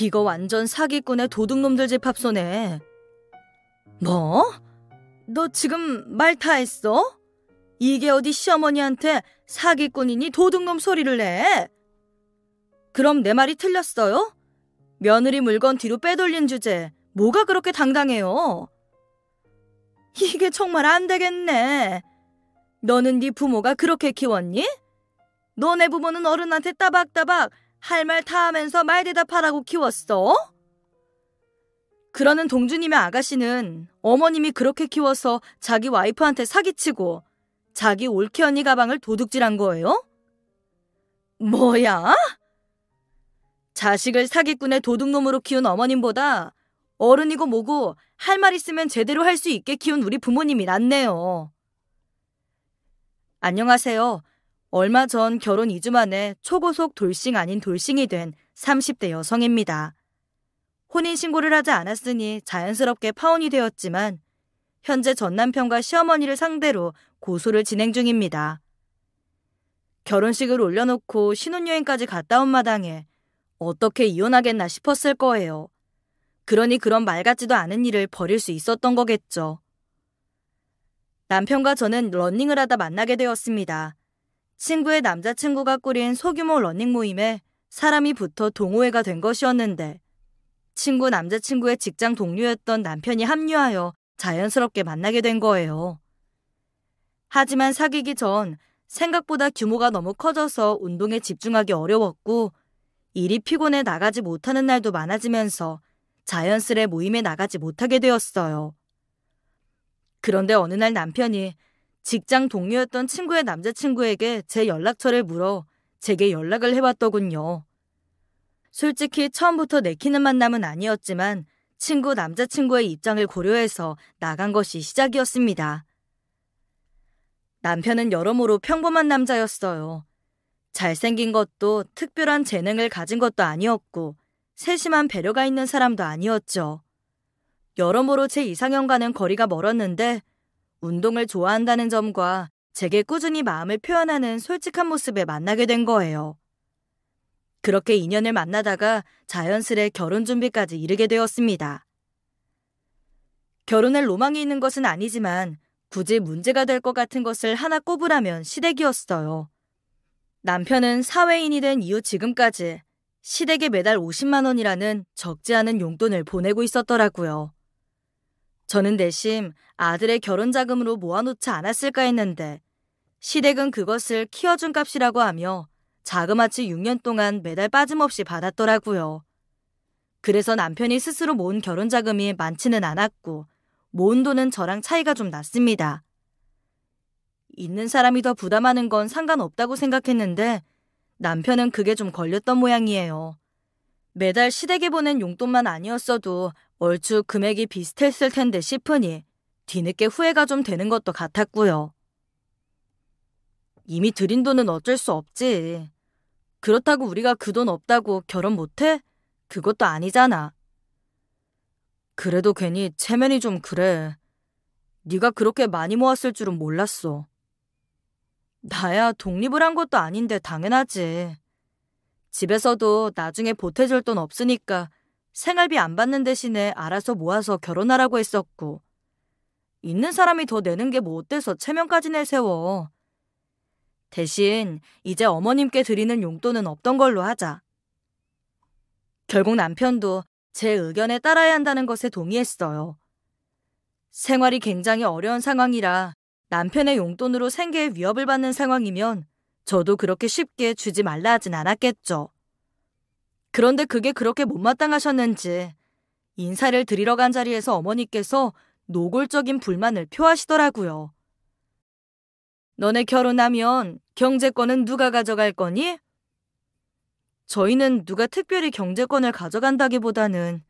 이거 완전 사기꾼의 도둑놈들 집 합소네. 뭐? 너 지금 말 타했어? 이게 어디 시어머니한테 사기꾼이니 도둑놈 소리를 내? 그럼 내 말이 틀렸어요? 며느리 물건 뒤로 빼돌린 주제 뭐가 그렇게 당당해요? 이게 정말 안 되겠네. 너는 네 부모가 그렇게 키웠니? 너네 부모는 어른한테 따박따박 할말 타하면서 말 대답하라고 키웠어? 그러는 동준님의 아가씨는 어머님이 그렇게 키워서 자기 와이프한테 사기치고 자기 올케 언니 가방을 도둑질한 거예요? 뭐야? 자식을 사기꾼의 도둑놈으로 키운 어머님보다 어른이고 뭐고 할 말 있으면 제대로 할 수 있게 키운 우리 부모님이 낫네요. 안녕하세요. 얼마 전 결혼 2주 만에 초고속 돌싱 아닌 돌싱이 된 30대 여성입니다. 혼인신고를 하지 않았으니 자연스럽게 파혼이 되었지만 현재 전 남편과 시어머니를 상대로 고소를 진행 중입니다. 결혼식을 올려놓고 신혼여행까지 갔다 온 마당에 어떻게 이혼하겠나 싶었을 거예요. 그러니 그런 말 같지도 않은 일을 벌일 수 있었던 거겠죠. 남편과 저는 러닝을 하다 만나게 되었습니다. 친구의 남자친구가 꾸린 소규모 러닝 모임에 사람이 붙어 동호회가 된 것이었는데 친구 남자친구의 직장 동료였던 남편이 합류하여 자연스럽게 만나게 된 거예요. 하지만 사귀기 전 생각보다 규모가 너무 커져서 운동에 집중하기 어려웠고 일이 피곤해 나가지 못하는 날도 많아지면서 자연스레 모임에 나가지 못하게 되었어요. 그런데 어느 날 남편이 직장 동료였던 친구의 남자친구에게 제 연락처를 물어 제게 연락을 해왔더군요. 솔직히 처음부터 내키는 만남은 아니었지만 친구 남자친구의 입장을 고려해서 나간 것이 시작이었습니다. 남편은 여러모로 평범한 남자였어요. 잘생긴 것도 특별한 재능을 가진 것도 아니었고 세심한 배려가 있는 사람도 아니었죠. 여러모로 제 이상형과는 거리가 멀었는데 운동을 좋아한다는 점과 제게 꾸준히 마음을 표현하는 솔직한 모습에 만나게 된 거예요. 그렇게 인연을 만나다가 자연스레 결혼 준비까지 이르게 되었습니다. 결혼할 로망이 있는 것은 아니지만 굳이 문제가 될 것 같은 것을 하나 꼽으라면 시댁이었어요. 남편은 사회인이 된 이후 지금까지 시댁에 매달 50만 원이라는 적지 않은 용돈을 보내고 있었더라고요. 저는 대신 아들의 결혼 자금으로 모아놓지 않았을까 했는데 시댁은 그것을 키워준 값이라고 하며 자그마치 6년 동안 매달 빠짐없이 받았더라고요. 그래서 남편이 스스로 모은 결혼 자금이 많지는 않았고 모은 돈은 저랑 차이가 좀 났습니다. 있는 사람이 더 부담하는 건 상관없다고 생각했는데 남편은 그게 좀 걸렸던 모양이에요. 매달 시댁에 보낸 용돈만 아니었어도 얼추 금액이 비슷했을 텐데 싶으니 뒤늦게 후회가 좀 되는 것도 같았고요. 이미 들인 돈은 어쩔 수 없지. 그렇다고 우리가 그 돈 없다고 결혼 못해? 그것도 아니잖아. 그래도 괜히 체면이 좀 그래. 네가 그렇게 많이 모았을 줄은 몰랐어. 나야 독립을 한 것도 아닌데 당연하지. 집에서도 나중에 보태줄 돈 없으니까 생활비 안 받는 대신에 알아서 모아서 결혼하라고 했었고 있는 사람이 더 내는 게 뭐 어때서 체면까지 내세워. 대신 이제 어머님께 드리는 용돈은 없던 걸로 하자. 결국 남편도 제 의견에 따라야 한다는 것에 동의했어요. 생활이 굉장히 어려운 상황이라 남편의 용돈으로 생계에 위협을 받는 상황이면 저도 그렇게 쉽게 주지 말라 하진 않았겠죠. 그런데 그게 그렇게 못마땅하셨는지 인사를 드리러 간 자리에서 어머니께서 노골적인 불만을 표하시더라고요. 너네 결혼하면 경제권은 누가 가져갈 거니? 저희는 누가 특별히 경제권을 가져간다기보다는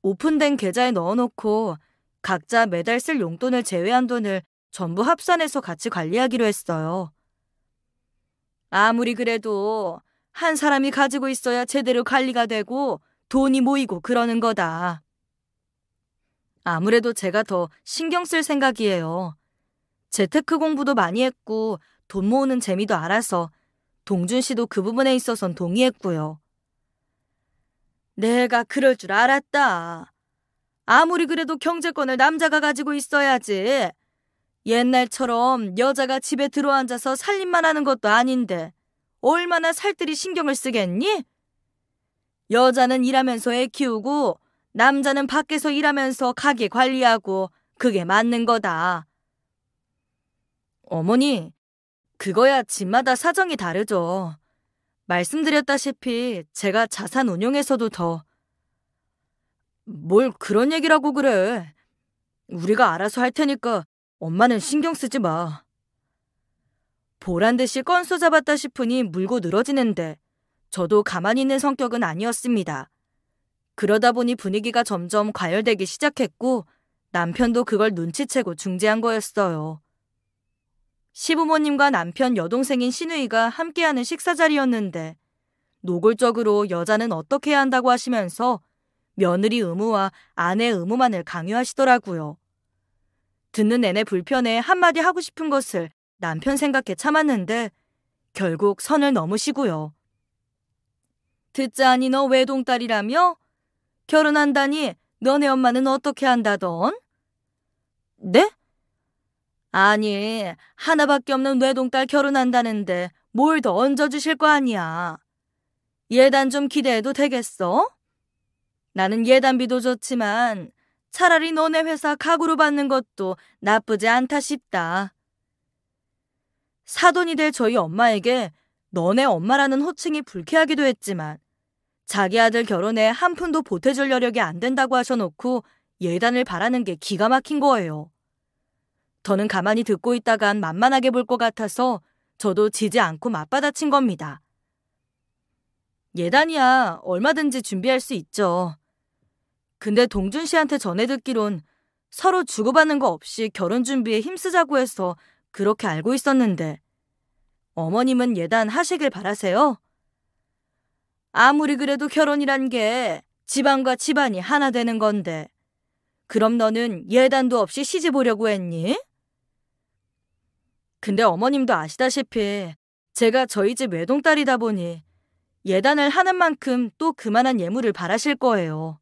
오픈된 계좌에 넣어놓고 각자 매달 쓸 용돈을 제외한 돈을 전부 합산해서 같이 관리하기로 했어요. 아무리 그래도 한 사람이 가지고 있어야 제대로 관리가 되고 돈이 모이고 그러는 거다. 아무래도 제가 더 신경 쓸 생각이에요. 재테크 공부도 많이 했고 돈 모으는 재미도 알아서 동준 씨도 그 부분에 있어선 동의했고요. 내가 그럴 줄 알았다. 아무리 그래도 경제권을 남자가 가지고 있어야지. 옛날처럼 여자가 집에 들어앉아서 살림만 하는 것도 아닌데 얼마나 살뜰히 신경을 쓰겠니? 여자는 일하면서 애 키우고 남자는 밖에서 일하면서 가게 관리하고 그게 맞는 거다. 어머니, 그거야 집마다 사정이 다르죠. 말씀드렸다시피 제가 자산 운용에서도 더. 뭘 그런 얘기라고 그래. 우리가 알아서 할 테니까 엄마는 신경 쓰지 마. 보란듯이 건수 잡았다 싶으니 물고 늘어지는데 저도 가만히 있는 성격은 아니었습니다. 그러다 보니 분위기가 점점 과열되기 시작했고 남편도 그걸 눈치채고 중재한 거였어요. 시부모님과 남편 여동생인 신우이가 함께하는 식사 자리였는데 노골적으로 여자는 어떻게 해야 한다고 하시면서 며느리 의무와 아내 의무만을 강요하시더라고요. 듣는 내내 불편해 한마디 하고 싶은 것을 남편 생각해 참았는데 결국 선을 넘으시고요. 듣자니 너 외동딸이라며? 결혼한다니 너네 엄마는 어떻게 한다던? 네? 아니, 하나밖에 없는 외동딸 결혼한다는데 뭘 더 얹어주실 거 아니야. 예단 좀 기대해도 되겠어? 나는 예단비도 좋지만 차라리 너네 회사 각으로 받는 것도 나쁘지 않다 싶다. 사돈이 될 저희 엄마에게 너네 엄마라는 호칭이 불쾌하기도 했지만 자기 아들 결혼에 한 푼도 보태줄 여력이 안 된다고 하셔놓고 예단을 바라는 게 기가 막힌 거예요. 저는 가만히 듣고 있다간 만만하게 볼 것 같아서 저도 지지 않고 맞받아친 겁니다. 예단이야 얼마든지 준비할 수 있죠. 근데 동준 씨한테 전해 듣기론 서로 주고받는 거 없이 결혼 준비에 힘쓰자고 해서 그렇게 알고 있었는데 어머님은 예단 하시길 바라세요? 아무리 그래도 결혼이란 게 집안과 집안이 하나 되는 건데 그럼 너는 예단도 없이 시집 오려고 했니? 근데 어머님도 아시다시피 제가 저희 집 외동딸이다 보니 예단을 하는 만큼 또 그만한 예물을 바라실 거예요.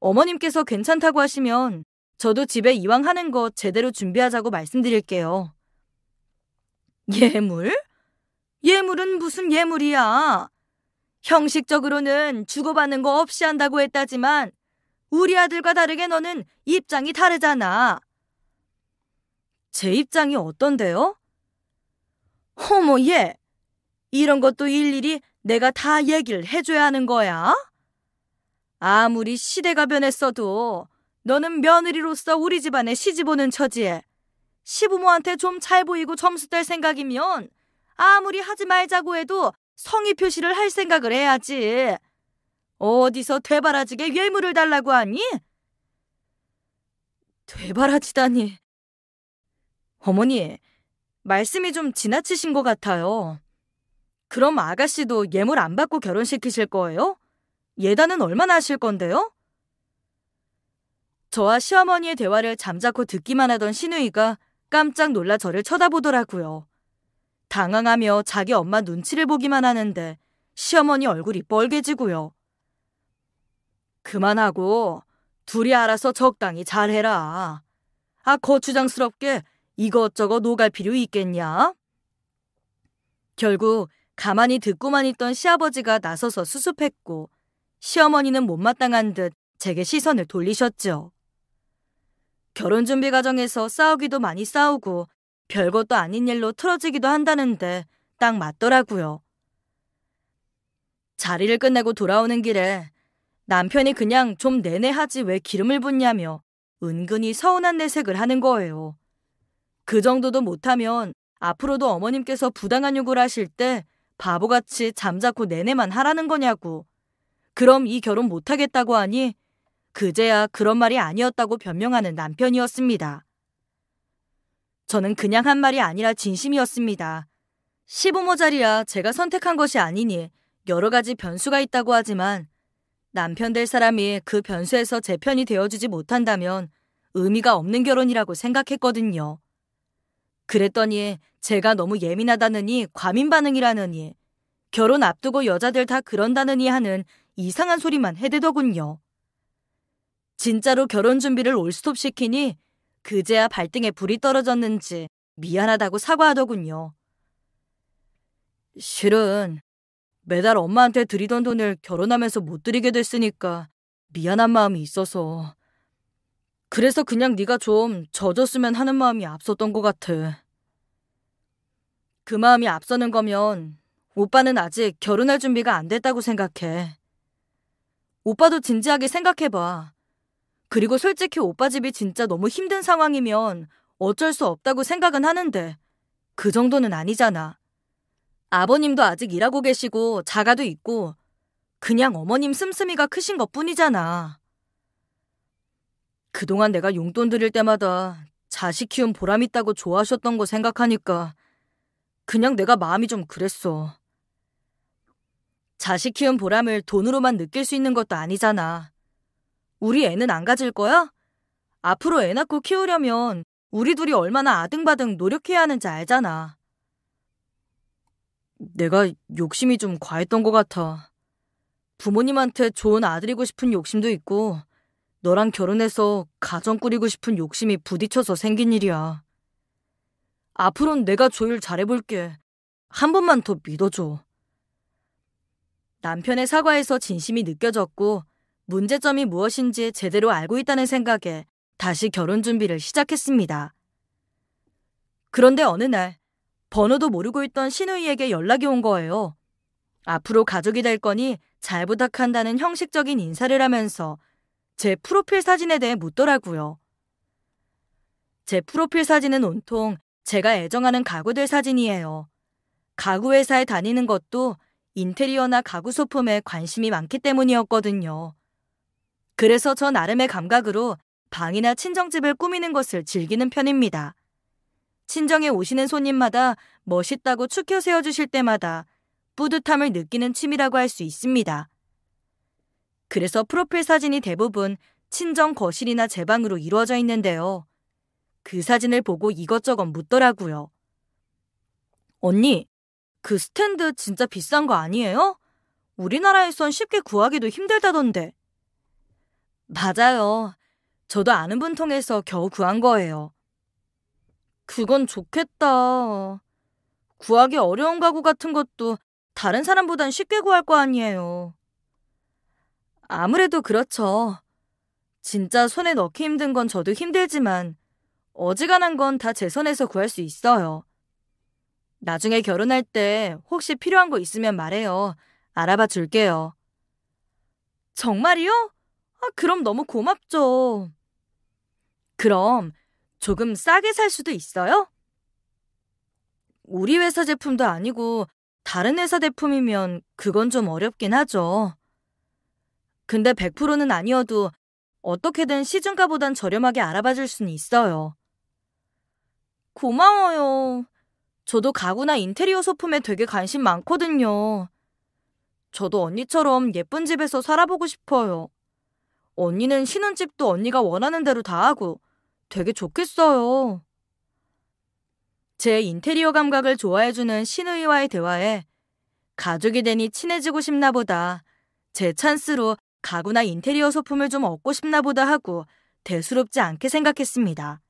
어머님께서 괜찮다고 하시면 저도 집에 이왕 하는 거 제대로 준비하자고 말씀드릴게요. 예물? 예물은 무슨 예물이야? 형식적으로는 주고받는 거 없이 한다고 했다지만 우리 아들과 다르게 너는 입장이 다르잖아. 제 입장이 어떤데요? 어머, 예. 이런 것도 일일이 내가 다 얘기를 해줘야 하는 거야? 아무리 시대가 변했어도 너는 며느리로서 우리 집안에 시집오는 처지에 시부모한테 좀 잘 보이고 점수 딸 생각이면 아무리 하지 말자고 해도 성의 표시를 할 생각을 해야지. 어디서 되바라지게 예물을 달라고 하니? 되바라지다니. 어머니, 말씀이 좀 지나치신 것 같아요. 그럼 아가씨도 예물 안 받고 결혼시키실 거예요? 예단은 얼마나 하실 건데요? 저와 시어머니의 대화를 잠자코 듣기만 하던 신우이가 깜짝 놀라 저를 쳐다보더라고요. 당황하며 자기 엄마 눈치를 보기만 하는데 시어머니 얼굴이 뻘개지고요. 그만하고 둘이 알아서 적당히 잘해라. 아, 거추장스럽게 이것저것 녹갈 필요 있겠냐? 결국 가만히 듣고만 있던 시아버지가 나서서 수습했고 시어머니는 못마땅한 듯 제게 시선을 돌리셨죠. 결혼 준비 과정에서 싸우기도 많이 싸우고 별것도 아닌 일로 틀어지기도 한다는데 딱 맞더라고요. 자리를 끝내고 돌아오는 길에 남편이 그냥 좀 내내 하지 왜 기름을 붓냐며 은근히 서운한 내색을 하는 거예요. 그 정도도 못하면 앞으로도 어머님께서 부당한 요구를 하실 때 바보같이 잠자코 내내만 하라는 거냐고. 그럼 이 결혼 못하겠다고 하니 그제야 그런 말이 아니었다고 변명하는 남편이었습니다. 저는 그냥 한 말이 아니라 진심이었습니다. 시부모 자리야 제가 선택한 것이 아니니 여러 가지 변수가 있다고 하지만 남편 될 사람이 그 변수에서 제 편이 되어주지 못한다면 의미가 없는 결혼이라고 생각했거든요. 그랬더니 제가 너무 예민하다느니 과민 반응이라느니 결혼 앞두고 여자들 다 그런다느니 하는 이상한 소리만 해대더군요. 진짜로 결혼 준비를 올스톱 시키니 그제야 발등에 불이 떨어졌는지 미안하다고 사과하더군요. 실은 매달 엄마한테 드리던 돈을 결혼하면서 못 드리게 됐으니까 미안한 마음이 있어서 그래서 그냥 네가 좀 젖었으면 하는 마음이 앞섰던 것 같아. 그 마음이 앞서는 거면 오빠는 아직 결혼할 준비가 안 됐다고 생각해. 오빠도 진지하게 생각해봐. 그리고 솔직히 오빠 집이 진짜 너무 힘든 상황이면 어쩔 수 없다고 생각은 하는데 그 정도는 아니잖아. 아버님도 아직 일하고 계시고 자가도 있고 그냥 어머님 씀씀이가 크신 것 뿐이잖아. 그동안 내가 용돈 드릴 때마다 자식 키운 보람 있다고 좋아하셨던 거 생각하니까 그냥 내가 마음이 좀 그랬어. 자식 키운 보람을 돈으로만 느낄 수 있는 것도 아니잖아. 우리 애는 안 가질 거야? 앞으로 애 낳고 키우려면 우리 둘이 얼마나 아등바등 노력해야 하는지 알잖아. 내가 욕심이 좀 과했던 것 같아. 부모님한테 좋은 아들이고 싶은 욕심도 있고, 너랑 결혼해서 가정 꾸리고 싶은 욕심이 부딪혀서 생긴 일이야. 앞으론 내가 조율 잘해볼게. 한 번만 더 믿어줘. 남편의 사과에서 진심이 느껴졌고, 문제점이 무엇인지 제대로 알고 있다는 생각에 다시 결혼 준비를 시작했습니다. 그런데 어느 날 번호도 모르고 있던 신우이에게 연락이 온 거예요. 앞으로 가족이 될 거니 잘 부탁한다는 형식적인 인사를 하면서 제 프로필 사진에 대해 묻더라고요. 제 프로필 사진은 온통 제가 애정하는 가구들 사진이에요. 가구 회사에 다니는 것도 인테리어나 가구 소품에 관심이 많기 때문이었거든요. 그래서 저 나름의 감각으로 방이나 친정집을 꾸미는 것을 즐기는 편입니다. 친정에 오시는 손님마다 멋있다고 축혀 세워주실 때마다 뿌듯함을 느끼는 취미라고 할 수 있습니다. 그래서 프로필 사진이 대부분 친정 거실이나 제 방으로 이루어져 있는데요. 그 사진을 보고 이것저것 묻더라고요. 언니, 그 스탠드 진짜 비싼 거 아니에요? 우리나라에선 쉽게 구하기도 힘들다던데. 맞아요. 저도 아는 분 통해서 겨우 구한 거예요. 그건 좋겠다. 구하기 어려운 가구 같은 것도 다른 사람보단 쉽게 구할 거 아니에요. 아무래도 그렇죠. 진짜 손에 넣기 힘든 건 저도 힘들지만 어지간한 건 다재선해서 구할 수 있어요. 나중에 결혼할 때 혹시 필요한 거 있으면 말해요. 알아봐 줄게요. 정말이요? 아, 그럼 너무 고맙죠. 그럼 조금 싸게 살 수도 있어요? 우리 회사 제품도 아니고 다른 회사 제품이면 그건 좀 어렵긴 하죠. 근데 100%는 아니어도 어떻게든 시중가보단 저렴하게 알아봐 줄 수는 있어요. 고마워요. 저도 가구나 인테리어 소품에 되게 관심 많거든요. 저도 언니처럼 예쁜 집에서 살아보고 싶어요. 언니는 신혼 집도 언니가 원하는 대로 다 하고 되게 좋겠어요. 제 인테리어 감각을 좋아해주는 신우이와의 대화에 가족이 되니 친해지고 싶나 보다. 제 찬스로 가구나 인테리어 소품을 좀 얻고 싶나 보다 하고 대수롭지 않게 생각했습니다.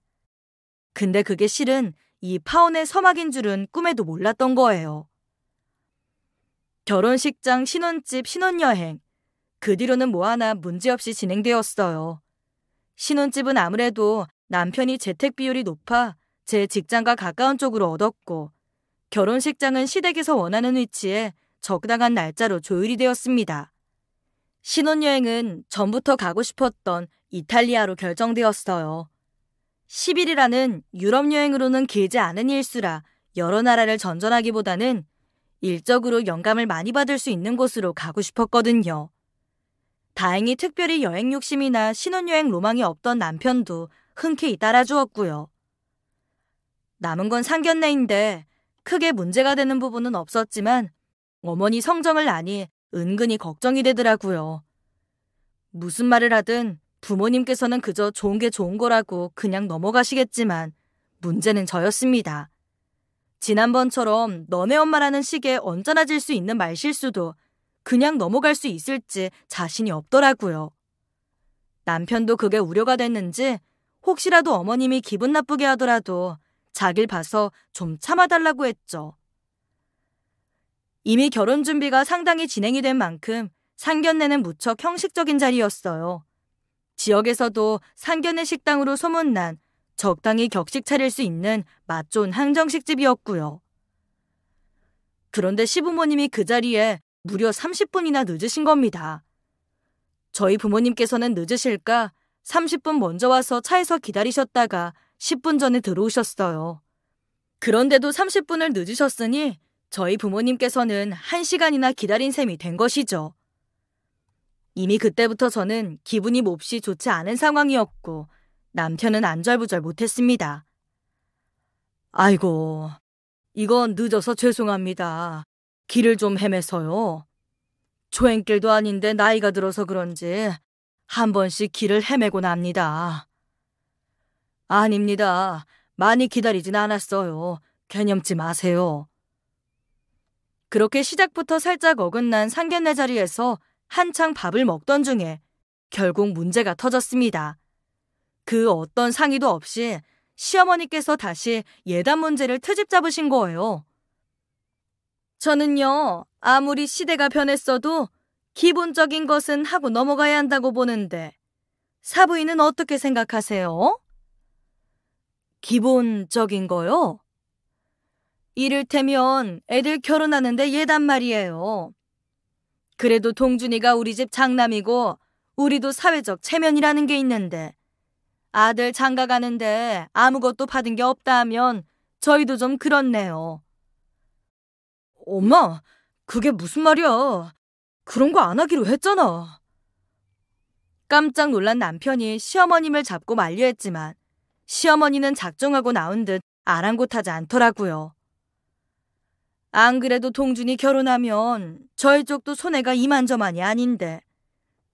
근데 그게 실은 이 파혼의 서막인 줄은 꿈에도 몰랐던 거예요. 결혼식장, 신혼집, 신혼여행, 그 뒤로는 뭐 하나 문제없이 진행되었어요. 신혼집은 아무래도 남편이 재택 비율이 높아 제 직장과 가까운 쪽으로 얻었고 결혼식장은 시댁에서 원하는 위치에 적당한 날짜로 조율이 되었습니다. 신혼여행은 전부터 가고 싶었던 이탈리아로 결정되었어요. 10일이라는 유럽 여행으로는 길지 않은 일수라 여러 나라를 전전하기보다는 일적으로 영감을 많이 받을 수 있는 곳으로 가고 싶었거든요. 다행히 특별히 여행 욕심이나 신혼여행 로망이 없던 남편도 흔쾌히 따라주었고요. 남은 건 상견례인데 크게 문제가 되는 부분은 없었지만 어머니 성정을 아니 은근히 걱정이 되더라고요. 무슨 말을 하든 부모님께서는 그저 좋은 게 좋은 거라고 그냥 넘어가시겠지만 문제는 저였습니다. 지난번처럼 너네 엄마라는 식에 언짢아질 수 있는 말실수도 그냥 넘어갈 수 있을지 자신이 없더라고요. 남편도 그게 우려가 됐는지 혹시라도 어머님이 기분 나쁘게 하더라도 자길 봐서 좀 참아달라고 했죠. 이미 결혼 준비가 상당히 진행이 된 만큼 상견례는 무척 형식적인 자리였어요. 지역에서도 상견례 식당으로 소문난 적당히 격식 차릴 수 있는 맛 좋은 항정식집이었고요. 그런데 시부모님이 그 자리에 무려 30분이나 늦으신 겁니다. 저희 부모님께서는 늦으실까 30분 먼저 와서 차에서 기다리셨다가 10분 전에 들어오셨어요. 그런데도 30분을 늦으셨으니 저희 부모님께서는 1시간이나 기다린 셈이 된 것이죠. 이미 그때부터 저는 기분이 몹시 좋지 않은 상황이었고 남편은 안절부절 못했습니다. 아이고, 이건 늦어서 죄송합니다. 길을 좀 헤매서요. 조행길도 아닌데 나이가 들어서 그런지 한 번씩 길을 헤매고 납니다. 아닙니다. 많이 기다리진 않았어요. 개념치 마세요. 그렇게 시작부터 살짝 어긋난 상견례 자리에서 한창 밥을 먹던 중에 결국 문제가 터졌습니다. 그 어떤 상의도 없이 시어머니께서 다시 예단 문제를 트집 잡으신 거예요. 저는요, 아무리 시대가 변했어도 기본적인 것은 하고 넘어가야 한다고 보는데, 사부인은 어떻게 생각하세요? 기본적인 거요? 이를테면 애들 결혼하는데 예단 말이에요. 그래도 동준이가 우리 집 장남이고 우리도 사회적 체면이라는 게 있는데 아들 장가 가는데 아무것도 받은 게 없다 하면 저희도 좀 그렇네요. 엄마, 그게 무슨 말이야. 그런 거 안 하기로 했잖아. 깜짝 놀란 남편이 시어머님을 잡고 만류했지만 시어머니는 작정하고 나온 듯 아랑곳하지 않더라고요. 안 그래도 동준이 결혼하면 저희 쪽도 손해가 이만저만이 아닌데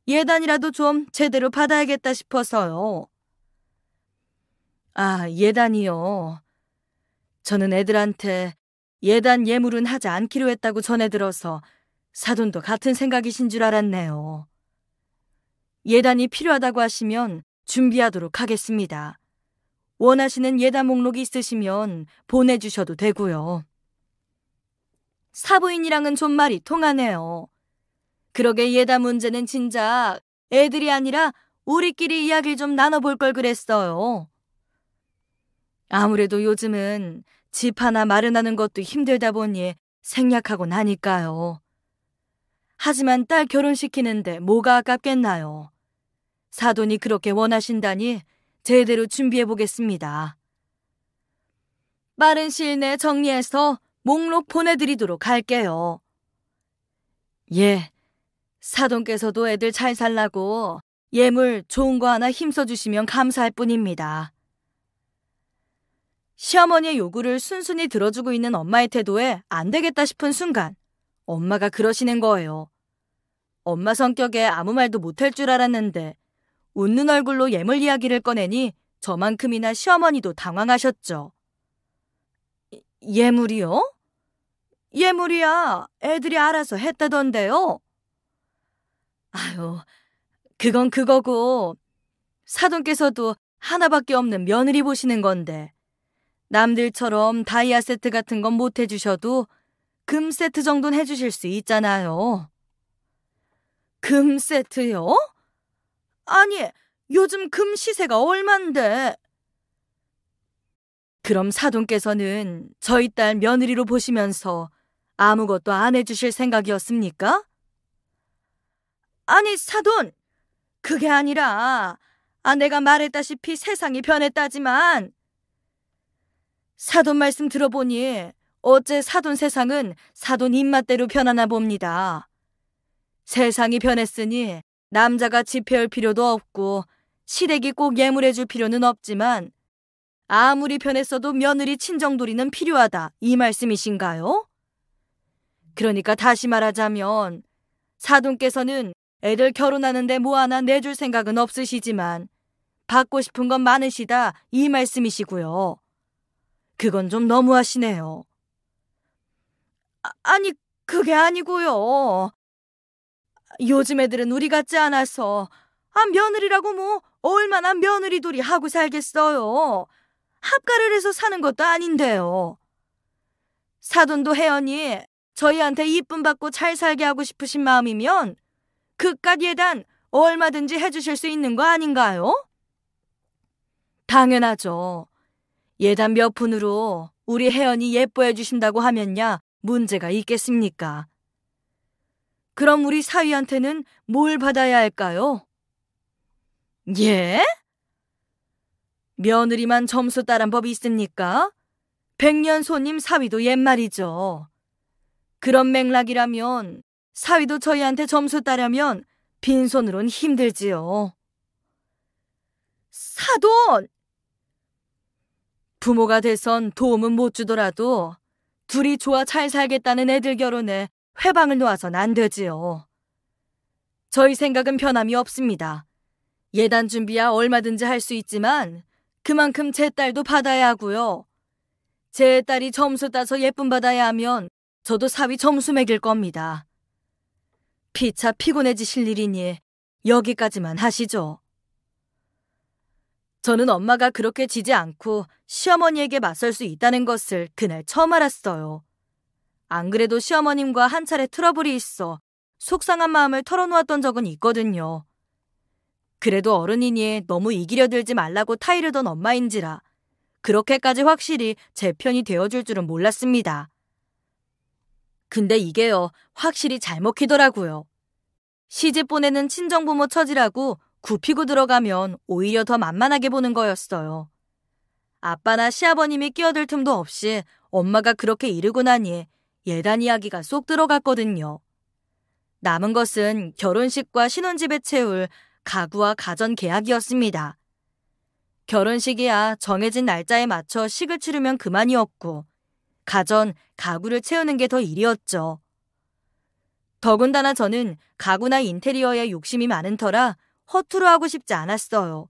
예단이라도 좀 제대로 받아야겠다 싶어서요. 아, 예단이요. 저는 애들한테 예단 예물은 하지 않기로 했다고 전해 들어서 사돈도 같은 생각이신 줄 알았네요. 예단이 필요하다고 하시면 준비하도록 하겠습니다. 원하시는 예단 목록이 있으시면 보내주셔도 되고요. 사부인이랑은 좀 말이 통하네요. 그러게 예단 문제는 진작 애들이 아니라 우리끼리 이야기 를좀 나눠볼 걸 그랬어요. 아무래도 요즘은 집 하나 마련하는 것도 힘들다 보니 생략하고 나니까요. 하지만 딸 결혼시키는데 뭐가 아깝겠나요? 사돈이 그렇게 원하신다니 제대로 준비해 보겠습니다. 빠른 시일 내에 정리해서 목록 보내드리도록 할게요. 예, 사돈께서도 애들 잘 살라고 예물 좋은 거 하나 힘써주시면 감사할 뿐입니다. 시어머니의 요구를 순순히 들어주고 있는 엄마의 태도에 안 되겠다 싶은 순간 엄마가 그러시는 거예요. 엄마 성격에 아무 말도 못 할 줄 알았는데 웃는 얼굴로 예물 이야기를 꺼내니 저만큼이나 시어머니도 당황하셨죠. 예물이요? 예물이야. 애들이 알아서 했다던데요. 아유, 그건 그거고 사돈께서도 하나밖에 없는 며느리 보시는 건데 남들처럼 다이아 세트 같은 건 못 해주셔도 금 세트 정도는 해주실 수 있잖아요. 금 세트요? 아니, 요즘 금 시세가 얼만데. 그럼 사돈께서는 저희 딸 며느리로 보시면서 아무것도 안 해주실 생각이었습니까? 아니, 사돈! 그게 아니라, 아, 내가 말했다시피 세상이 변했다지만, 사돈 말씀 들어보니 어째 사돈 세상은 사돈 입맛대로 변하나 봅니다. 세상이 변했으니 남자가 지폐할 필요도 없고 시댁이 꼭 예물해줄 필요는 없지만 아무리 변했어도 며느리 친정돌이는 필요하다 이 말씀이신가요? 그러니까 다시 말하자면 사돈께서는 애들 결혼하는데 뭐 하나 내줄 생각은 없으시지만 받고 싶은 건 많으시다 이 말씀이시고요. 그건 좀 너무하시네요. 아, 니 그게 아니고요. 요즘 애들은 우리 같지 않아서 아 며느리라고 뭐 얼마나 며느리돌이 하고 살겠어요. 합가를 해서 사는 것도 아닌데요. 사돈도 혜연이 저희한테 이쁨 받고 잘 살게 하고 싶으신 마음이면 그깟 예단 얼마든지 해주실 수 있는 거 아닌가요? 당연하죠. 예단 몇 푼으로 우리 혜연이 예뻐해 주신다고 하면야 문제가 있겠습니까? 그럼 우리 사위한테는 뭘 받아야 할까요? 예? 며느리만 점수 따란 법이 있습니까? 백년 손님 사위도 옛말이죠. 그런 맥락이라면 사위도 저희한테 점수 따려면 빈손으론 힘들지요. 사돈! 부모가 돼선 도움은 못 주더라도 둘이 좋아 잘 살겠다는 애들 결혼에 회방을 놓아선 안 되지요. 저희 생각은 변함이 없습니다. 예단 준비야 얼마든지 할 수 있지만 그만큼 제 딸도 받아야 하고요. 제 딸이 점수 따서 예쁨 받아야 하면 저도 사위 점수 매길 겁니다. 피차 피곤해지실 일이니 여기까지만 하시죠. 저는 엄마가 그렇게 지지 않고 시어머니에게 맞설 수 있다는 것을 그날 처음 알았어요. 안 그래도 시어머님과 한 차례 트러블이 있어 속상한 마음을 털어놓았던 적은 있거든요. 그래도 어른이니 에 너무 이기려 들지 말라고 타이르던 엄마인지라 그렇게까지 확실히 제 편이 되어줄 줄은 몰랐습니다. 근데 이게요, 확실히 잘 먹히더라고요. 시집 보내는 친정부모 처지라고 굽히고 들어가면 오히려 더 만만하게 보는 거였어요. 아빠나 시아버님이 끼어들 틈도 없이 엄마가 그렇게 이르고 나니 예단 이야기가 쏙 들어갔거든요. 남은 것은 결혼식과 신혼집에 채울 가구와 가전 계약이었습니다. 결혼식이야 정해진 날짜에 맞춰 식을 치르면 그만이었고, 가전, 가구를 채우는 게 더 일이었죠. 더군다나 저는 가구나 인테리어에 욕심이 많은 터라 허투루 하고 싶지 않았어요.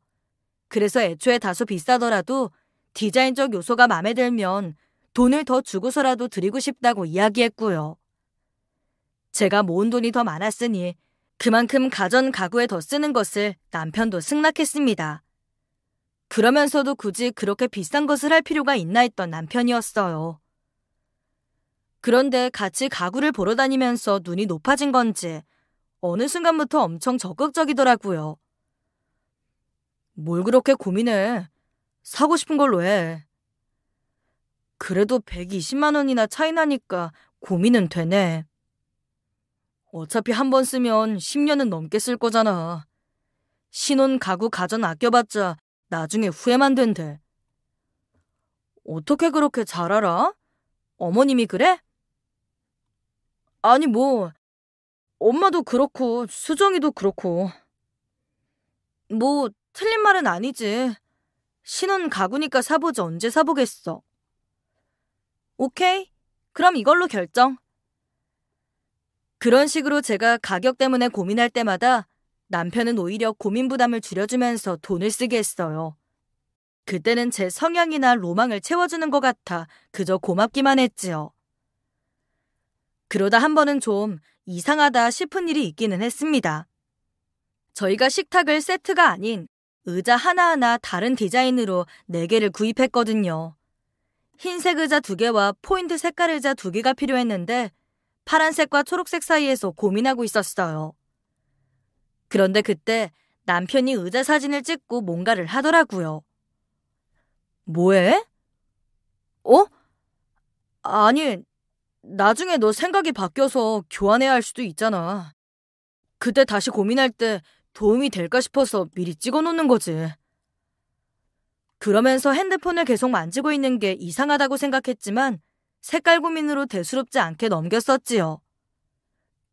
그래서 애초에 다소 비싸더라도 디자인적 요소가 마음에 들면 돈을 더 주고서라도 드리고 싶다고 이야기했고요. 제가 모은 돈이 더 많았으니 그만큼 가전 가구에 더 쓰는 것을 남편도 승낙했습니다. 그러면서도 굳이 그렇게 비싼 것을 할 필요가 있나 했던 남편이었어요. 그런데 같이 가구를 보러 다니면서 눈이 높아진 건지 어느 순간부터 엄청 적극적이더라고요. 뭘 그렇게 고민해. 사고 싶은 걸로 해. 그래도 120만 원이나 차이 나니까 고민은 되네. 어차피 한 번 쓰면 10년은 넘게 쓸 거잖아. 신혼 가구 가전 아껴봤자 나중에 후회만 된대. 어떻게 그렇게 잘 알아? 어머님이 그래? 아니 뭐 엄마도 그렇고 수정이도 그렇고. 뭐 틀린 말은 아니지. 신혼 가구니까 사보지 언제 사보겠어. 오케이. 그럼 이걸로 결정. 그런 식으로 제가 가격 때문에 고민할 때마다 남편은 오히려 고민 부담을 줄여주면서 돈을 쓰게 했어요. 그때는 제 성향이나 로망을 채워주는 것 같아 그저 고맙기만 했지요. 그러다 한 번은 좀 이상하다 싶은 일이 있기는 했습니다. 저희가 식탁을 세트가 아닌 의자 하나하나 다른 디자인으로 4개를 구입했거든요. 흰색 의자 2개와 포인트 색깔 의자 2개가 필요했는데 파란색과 초록색 사이에서 고민하고 있었어요. 그런데 그때 남편이 의자 사진을 찍고 뭔가를 하더라고요. 뭐해? 어? 아니, 나중에 너 생각이 바뀌어서 교환해야 할 수도 있잖아. 그때 다시 고민할 때 도움이 될까 싶어서 미리 찍어 놓는 거지. 그러면서 핸드폰을 계속 만지고 있는 게 이상하다고 생각했지만 색깔 고민으로 대수롭지 않게 넘겼었지요.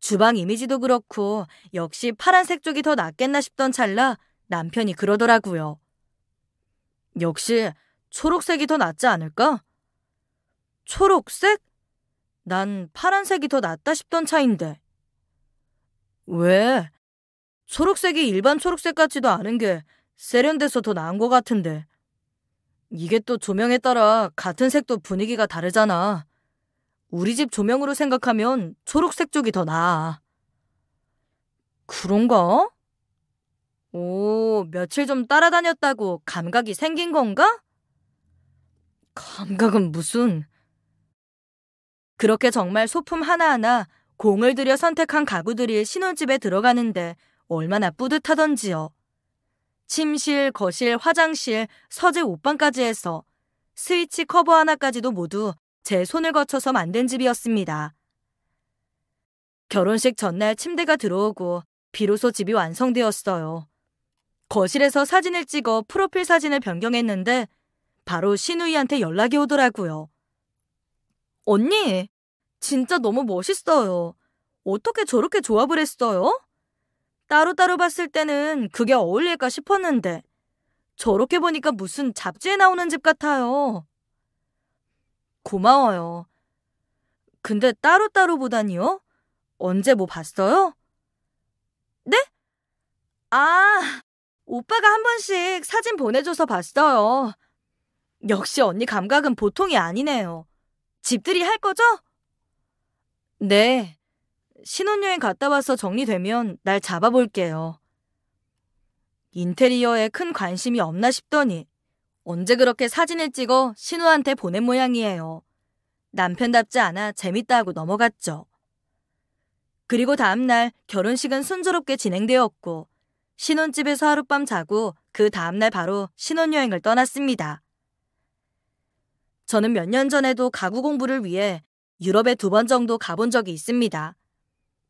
주방 이미지도 그렇고 역시 파란색 쪽이 더 낫겠나 싶던 찰나 남편이 그러더라고요. 역시 초록색이 더 낫지 않을까? 초록색? 난 파란색이 더 낫다 싶던 차인데. 왜? 초록색이 일반 초록색 같지도 않은 게 세련돼서 더 나은 것 같은데. 이게 또 조명에 따라 같은 색도 분위기가 다르잖아. 우리 집 조명으로 생각하면 초록색 쪽이 더 나아. 그런가? 오, 며칠 좀 따라다녔다고 감각이 생긴 건가? 감각은 무슨. 그렇게 정말 소품 하나하나 공을 들여 선택한 가구들이 신혼집에 들어가는데 얼마나 뿌듯하던지요. 침실, 거실, 화장실, 서재 옷방까지 해서 스위치 커버 하나까지도 모두 제 손을 거쳐서 만든 집이었습니다. 결혼식 전날 침대가 들어오고 비로소 집이 완성되었어요. 거실에서 사진을 찍어 프로필 사진을 변경했는데 바로 신우이한테 연락이 오더라고요. 언니, 진짜 너무 멋있어요. 어떻게 저렇게 조합을 했어요? 따로따로 봤을 때는 그게 어울릴까 싶었는데, 저렇게 보니까 무슨 잡지에 나오는 집 같아요. 고마워요. 근데 따로따로 보다니요? 언제 뭐 봤어요? 네? 아, 오빠가 한 번씩 사진 보내줘서 봤어요. 역시 언니 감각은 보통이 아니네요. 집들이 할 거죠? 네. 신혼여행 갔다 와서 정리되면 날 잡아볼게요. 인테리어에 큰 관심이 없나 싶더니 언제 그렇게 사진을 찍어 신우한테 보낸 모양이에요. 남편답지 않아 재밌다고 넘어갔죠. 그리고 다음날 결혼식은 순조롭게 진행되었고 신혼집에서 하룻밤 자고 그 다음날 바로 신혼여행을 떠났습니다. 저는 몇 년 전에도 가구 공부를 위해 유럽에 두 번 정도 가본 적이 있습니다.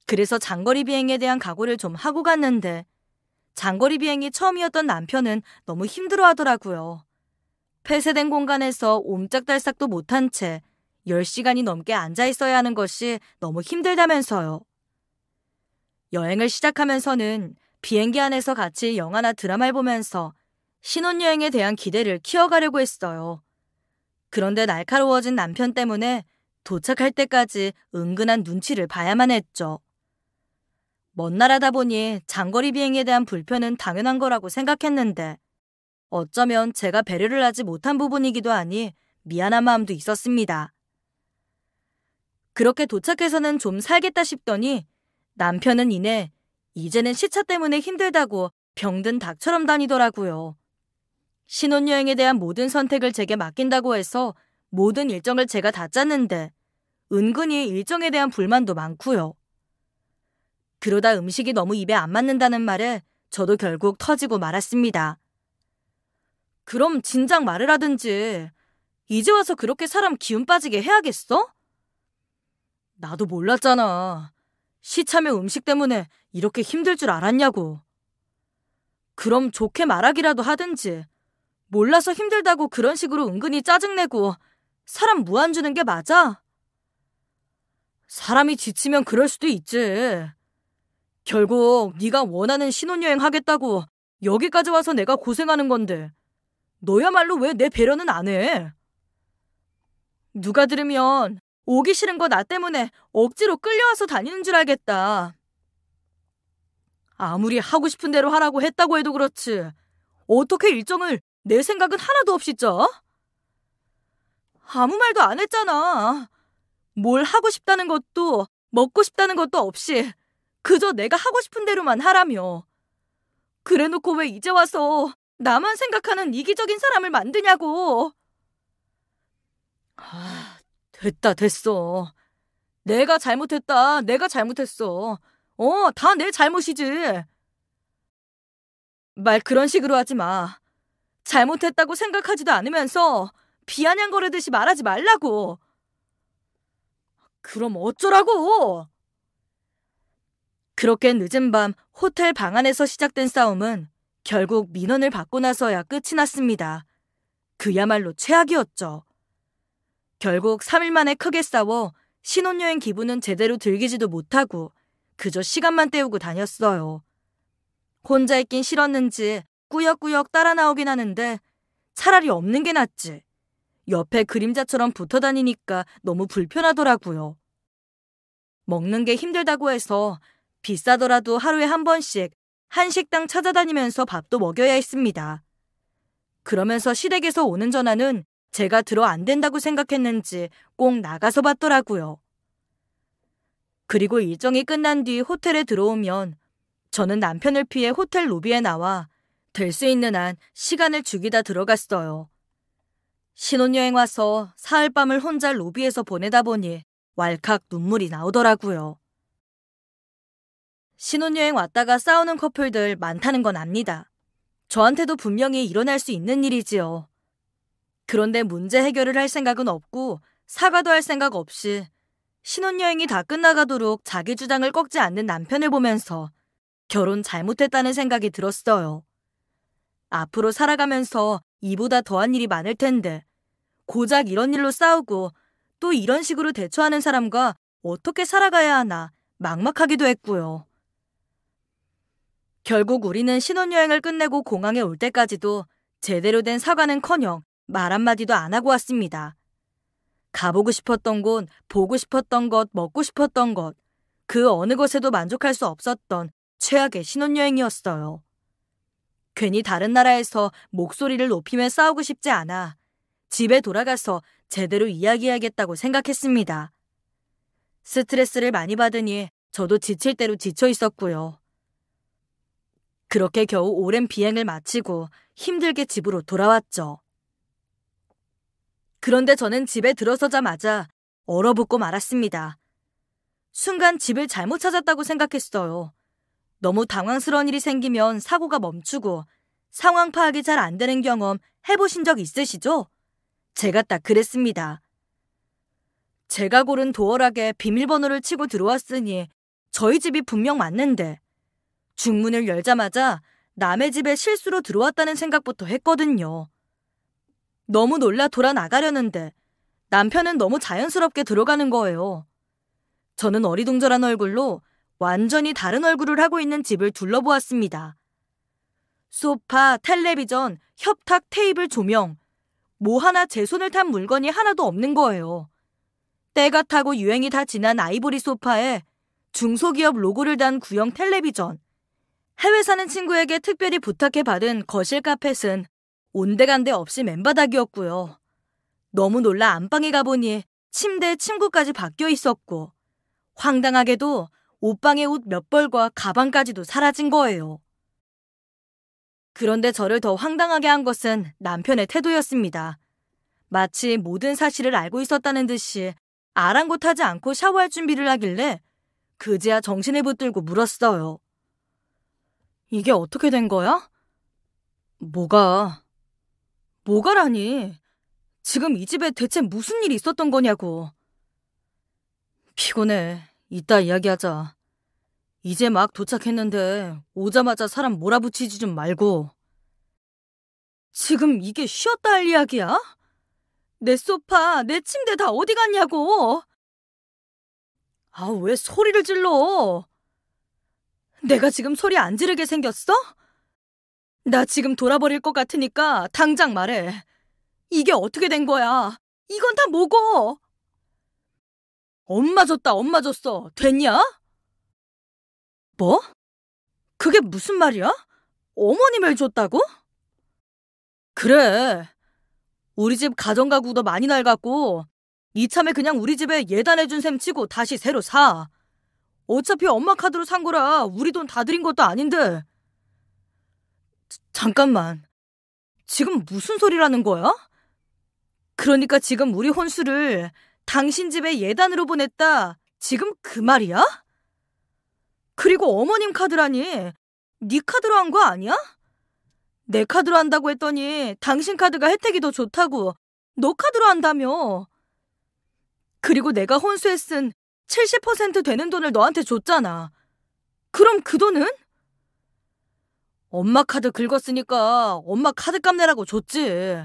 그래서 장거리 비행에 대한 각오를 좀 하고 갔는데 장거리 비행이 처음이었던 남편은 너무 힘들어 하더라고요. 폐쇄된 공간에서 옴짝달싹도 못한 채 10시간이 넘게 앉아 있어야 하는 것이 너무 힘들다면서요. 여행을 시작하면서는 비행기 안에서 같이 영화나 드라마를 보면서 신혼여행에 대한 기대를 키워가려고 했어요. 그런데 날카로워진 남편 때문에 도착할 때까지 은근한 눈치를 봐야만 했죠. 먼 나라다 보니 장거리 비행에 대한 불편은 당연한 거라고 생각했는데 어쩌면 제가 배려를 하지 못한 부분이기도 하니 미안한 마음도 있었습니다. 그렇게 도착해서는 좀 살겠다 싶더니 남편은 이내 이제는 시차 때문에 힘들다고 병든 닭처럼 다니더라고요. 신혼여행에 대한 모든 선택을 제게 맡긴다고 해서 모든 일정을 제가 다 짰는데 은근히 일정에 대한 불만도 많고요. 그러다 음식이 너무 입에 안 맞는다는 말에 저도 결국 터지고 말았습니다. 그럼 진작 말을 하든지 이제 와서 그렇게 사람 기운 빠지게 해야겠어? 나도 몰랐잖아. 시참의 음식 때문에 이렇게 힘들 줄 알았냐고. 그럼 좋게 말하기라도 하든지 몰라서 힘들다고 그런 식으로 은근히 짜증내고 사람 무안 주는 게 맞아? 사람이 지치면 그럴 수도 있지. 결국 네가 원하는 신혼여행 하겠다고 여기까지 와서 내가 고생하는 건데 너야말로 왜 내 배려는 안 해? 누가 들으면 오기 싫은 거 나 때문에 억지로 끌려와서 다니는 줄 알겠다. 아무리 하고 싶은 대로 하라고 했다고 해도 그렇지. 어떻게 일정을 내 생각은 하나도 없이 짜? 아무 말도 안 했잖아. 뭘 하고 싶다는 것도 먹고 싶다는 것도 없이 그저 내가 하고 싶은 대로만 하라며. 그래놓고 왜 이제 와서 나만 생각하는 이기적인 사람을 만드냐고. 아, 됐다, 됐어. 내가 잘못했다, 내가 잘못했어. 어, 다 내 잘못이지. 말 그런 식으로 하지 마. 잘못했다고 생각하지도 않으면서 비아냥거리듯이 말하지 말라고. 그럼 어쩌라고! 그렇게 늦은 밤 호텔 방 안에서 시작된 싸움은 결국 민원을 받고 나서야 끝이 났습니다. 그야말로 최악이었죠. 결국 3일 만에 크게 싸워 신혼여행 기분은 제대로 들기지도 못하고 그저 시간만 때우고 다녔어요. 혼자 있긴 싫었는지 꾸역꾸역 따라 나오긴 하는데 차라리 없는 게 낫지. 옆에 그림자처럼 붙어 다니니까 너무 불편하더라고요. 먹는 게 힘들다고 해서 비싸더라도 하루에 한 번씩 한식당 찾아다니면서 밥도 먹여야 했습니다. 그러면서 시댁에서 오는 전화는 제가 들어 안 된다고 생각했는지 꼭 나가서 받더라고요. 그리고 일정이 끝난 뒤 호텔에 들어오면 저는 남편을 피해 호텔 로비에 나와 될수 있는 한 시간을 죽이다 들어갔어요. 신혼여행 와서 사흘밤을 혼자 로비에서 보내다 보니 왈칵 눈물이 나오더라고요. 신혼여행 왔다가 싸우는 커플들 많다는 건 압니다. 저한테도 분명히 일어날 수 있는 일이지요. 그런데 문제 해결을 할 생각은 없고 사과도 할 생각 없이 신혼여행이 다 끝나가도록 자기 주장을 꺾지 않는 남편을 보면서 결혼 잘못했다는 생각이 들었어요. 앞으로 살아가면서 이보다 더한 일이 많을 텐데 고작 이런 일로 싸우고 또 이런 식으로 대처하는 사람과 어떻게 살아가야 하나 막막하기도 했고요. 결국 우리는 신혼여행을 끝내고 공항에 올 때까지도 제대로 된 사과는커녕 말 한마디도 안 하고 왔습니다. 가보고 싶었던 곳, 보고 싶었던 것, 먹고 싶었던 것, 그 어느 것에도 만족할 수 없었던 최악의 신혼여행이었어요. 괜히 다른 나라에서 목소리를 높이며 싸우고 싶지 않아 집에 돌아가서 제대로 이야기하겠다고 생각했습니다. 스트레스를 많이 받으니 저도 지칠 대로 지쳐 있었고요. 그렇게 겨우 오랜 비행을 마치고 힘들게 집으로 돌아왔죠. 그런데 저는 집에 들어서자마자 얼어붙고 말았습니다. 순간 집을 잘못 찾았다고 생각했어요. 너무 당황스러운 일이 생기면 사고가 멈추고 상황 파악이 잘 안 되는 경험 해보신 적 있으시죠? 제가 딱 그랬습니다. 제가 고른 도어락에 비밀번호를 치고 들어왔으니 저희 집이 분명 맞는데 중문을 열자마자 남의 집에 실수로 들어왔다는 생각부터 했거든요. 너무 놀라 돌아 나가려는데 남편은 너무 자연스럽게 들어가는 거예요. 저는 어리둥절한 얼굴로 완전히 다른 얼굴을 하고 있는 집을 둘러보았습니다. 소파, 텔레비전, 협탁, 테이블, 조명. 뭐 하나 제 손을 탄 물건이 하나도 없는 거예요. 때가 타고 유행이 다 지난 아이보리 소파에 중소기업 로고를 단 구형 텔레비전. 해외 사는 친구에게 특별히 부탁해 받은 거실 카펫은 온데간데 없이 맨바닥이었고요. 너무 놀라 안방에 가보니 침대 침구까지 바뀌어 있었고 황당하게도 옷방의 옷 몇 벌과 가방까지도 사라진 거예요. 그런데 저를 더 황당하게 한 것은 남편의 태도였습니다. 마치 모든 사실을 알고 있었다는 듯이 아랑곳하지 않고 샤워할 준비를 하길래 그제야 정신을 붙들고 물었어요. 이게 어떻게 된 거야? 뭐가? 뭐가라니? 지금 이 집에 대체 무슨 일이 있었던 거냐고. 피곤해. 이따 이야기하자. 이제 막 도착했는데 오자마자 사람 몰아붙이지 좀 말고. 지금 이게 쉬었다 할 이야기야? 내 소파, 내 침대 다 어디 갔냐고! 아, 왜 소리를 질러? 내가 지금 소리 안 지르게 생겼어? 나 지금 돌아버릴 것 같으니까 당장 말해. 이게 어떻게 된 거야? 이건 다 뭐고? 엄마 줬다, 엄마 줬어. 됐냐? 뭐? 그게 무슨 말이야? 어머님을 줬다고? 그래. 우리 집가정가구도 많이 낡았고 이참에 그냥 우리 집에 예단해준 셈 치고 다시 새로 사. 어차피 엄마 카드로 산 거라 우리 돈 다 드린 것도 아닌데. 잠깐만. 지금 무슨 소리라는 거야? 그러니까 지금 우리 혼수를 당신 집에 예단으로 보냈다. 지금 그 말이야? 그리고 어머님 카드라니. 네 카드로 한 거 아니야? 내 카드로 한다고 했더니 당신 카드가 혜택이 더 좋다고 너 카드로 한다며. 그리고 내가 혼수에 쓴 70% 되는 돈을 너한테 줬잖아. 그럼 그 돈은? 엄마 카드 긁었으니까 엄마 카드값 내라고 줬지.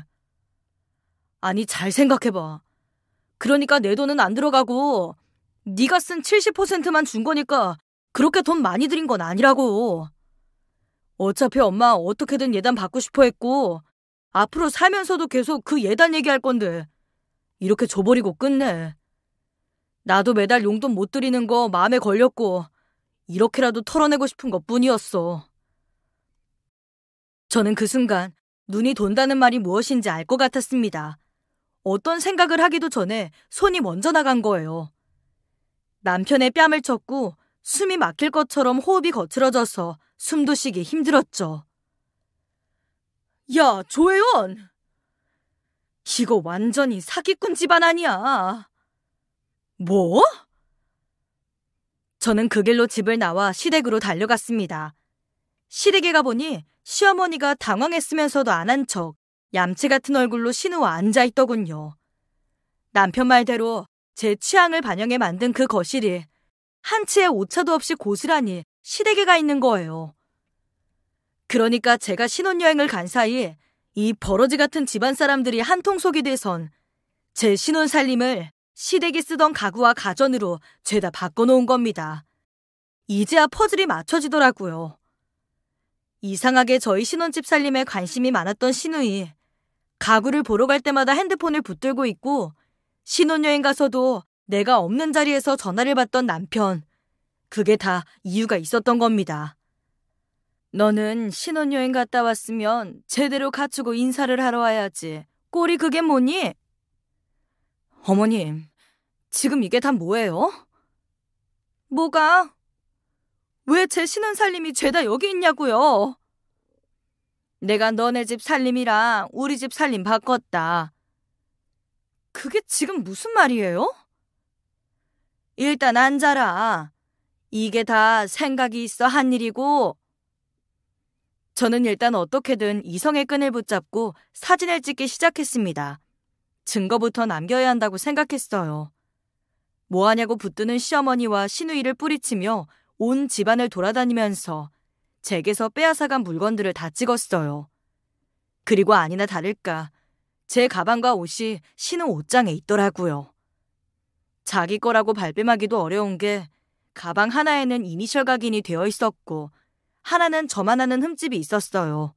아니, 잘 생각해봐. 그러니까 내 돈은 안 들어가고 네가 쓴 70%만 준 거니까 그렇게 돈 많이 들인 건 아니라고. 어차피 엄마 어떻게든 예단 받고 싶어 했고 앞으로 살면서도 계속 그 예단 얘기할 건데 이렇게 줘버리고 끝내. 나도 매달 용돈 못 드리는 거 마음에 걸렸고 이렇게라도 털어내고 싶은 것 뿐이었어. 저는 그 순간 눈이 돈다는 말이 무엇인지 알 것 같았습니다. 어떤 생각을 하기도 전에 손이 먼저 나간 거예요. 남편의 뺨을 쳤고 숨이 막힐 것처럼 호흡이 거칠어져서 숨도 쉬기 힘들었죠. 야, 조혜원! 이거 완전히 사기꾼 집안 아니야. 뭐? 저는 그 길로 집을 나와 시댁으로 달려갔습니다. 시댁에 가보니 시어머니가 당황했으면서도 안한척 얌체 같은 얼굴로 신우와 앉아 있더군요. 남편 말대로 제 취향을 반영해 만든 그 거실이 한 치의 오차도 없이 고스란히 시댁에가 있는 거예요. 그러니까 제가 신혼여행을 간 사이 이 버러지 같은 집안 사람들이 한통 속이 돼선 제 신혼 살림을 시댁이 쓰던 가구와 가전으로 죄다 바꿔놓은 겁니다. 이제야 퍼즐이 맞춰지더라고요. 이상하게 저희 신혼집 살림에 관심이 많았던 신우이 가구를 보러 갈 때마다 핸드폰을 붙들고 있고 신혼여행 가서도 내가 없는 자리에서 전화를 받던 남편. 그게 다 이유가 있었던 겁니다. 너는 신혼여행 갔다 왔으면 제대로 갖추고 인사를 하러 와야지. 꼴이 그게 뭐니? 어머님, 지금 이게 다 뭐예요? 뭐가? 왜 제 신혼 살림이 죄다 여기 있냐고요? 내가 너네 집 살림이랑 우리 집 살림 바꿨다. 그게 지금 무슨 말이에요? 일단 앉아라. 이게 다 생각이 있어 한 일이고. 저는 일단 어떻게든 이성의 끈을 붙잡고 사진을 찍기 시작했습니다. 증거부터 남겨야 한다고 생각했어요. 뭐하냐고 붙드는 시어머니와 시누이를 뿌리치며 온 집안을 돌아다니면서 제게서 빼앗아간 물건들을 다 찍었어요. 그리고 아니나 다를까 제 가방과 옷이 신은 옷장에 있더라고요. 자기 거라고 발뺌하기도 어려운 게 가방 하나에는 이니셜 각인이 되어 있었고 하나는 저만 아는 흠집이 있었어요.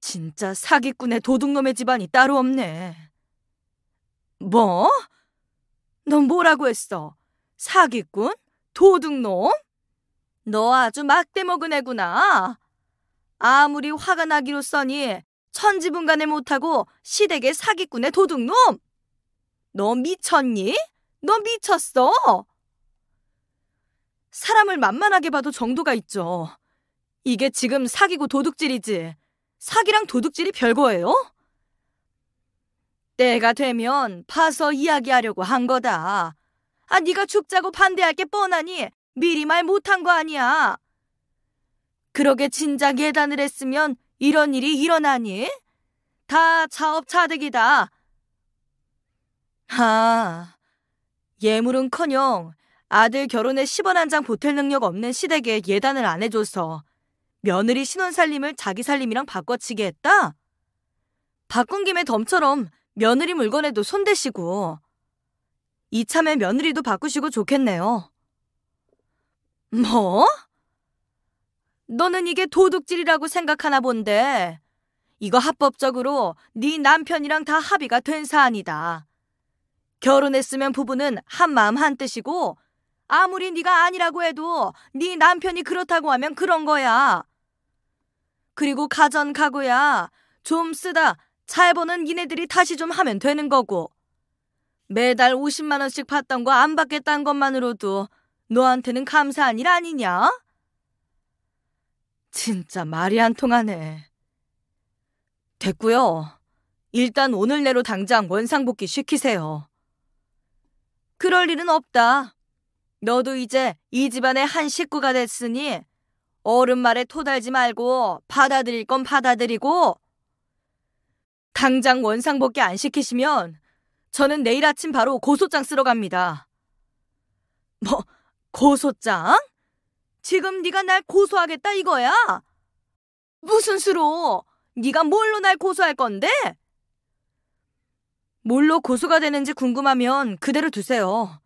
진짜 사기꾼의 도둑놈의 집안이 따로 없네. 뭐? 넌 뭐라고 했어? 사기꾼? 도둑놈? 너 아주 막대 먹은 애구나. 아무리 화가 나기로 써니 천지분간에 못하고 시댁의 사기꾼의 도둑놈! 너 미쳤니? 너 미쳤어? 사람을 만만하게 봐도 정도가 있죠. 이게 지금 사기고 도둑질이지. 사기랑 도둑질이 별거예요? 때가 되면 파서 이야기하려고 한 거다. 아, 네가 죽자고 반대할 게 뻔하니 미리 말 못한 거 아니야. 그러게 진작 예단을 했으면 이런 일이 일어나니? 다 자업차득이다. 아, 예물은커녕 아들 결혼에 10원 한 장 보탤 능력 없는 시댁에 예단을 안 해줘서 며느리 신혼 살림을 자기 살림이랑 바꿔치기 했다? 바꾼 김에 덤처럼 며느리 물건에도 손대시고 이참에 며느리도 바꾸시고 좋겠네요. 뭐? 너는 이게 도둑질이라고 생각하나 본데 이거 합법적으로 네 남편이랑 다 합의가 된 사안이다. 결혼했으면 부부는 한 마음 한 뜻이고 아무리 네가 아니라고 해도 네 남편이 그렇다고 하면 그런 거야. 그리고 가전 가구야 좀 쓰다 잘보는 니네들이 다시 좀 하면 되는 거고 매달 50만 원씩 받던 거 안 받겠다는 것만으로도 너한테는 감사한 일 아니냐? 진짜 말이 안 통하네. 됐고요. 일단 오늘 내로 당장 원상복귀 시키세요. 그럴 일은 없다. 너도 이제 이 집안의 한 식구가 됐으니 어른 말에 토달지 말고 받아들일 건 받아들이고 당장 원상복귀 안 시키시면 저는 내일 아침 바로 고소장 쓰러 갑니다. 뭐 고소장? 지금 네가 날 고소하겠다 이거야? 무슨 수로? 네가 뭘로 날 고소할 건데? 뭘로 고소가 되는지 궁금하면 그대로 두세요.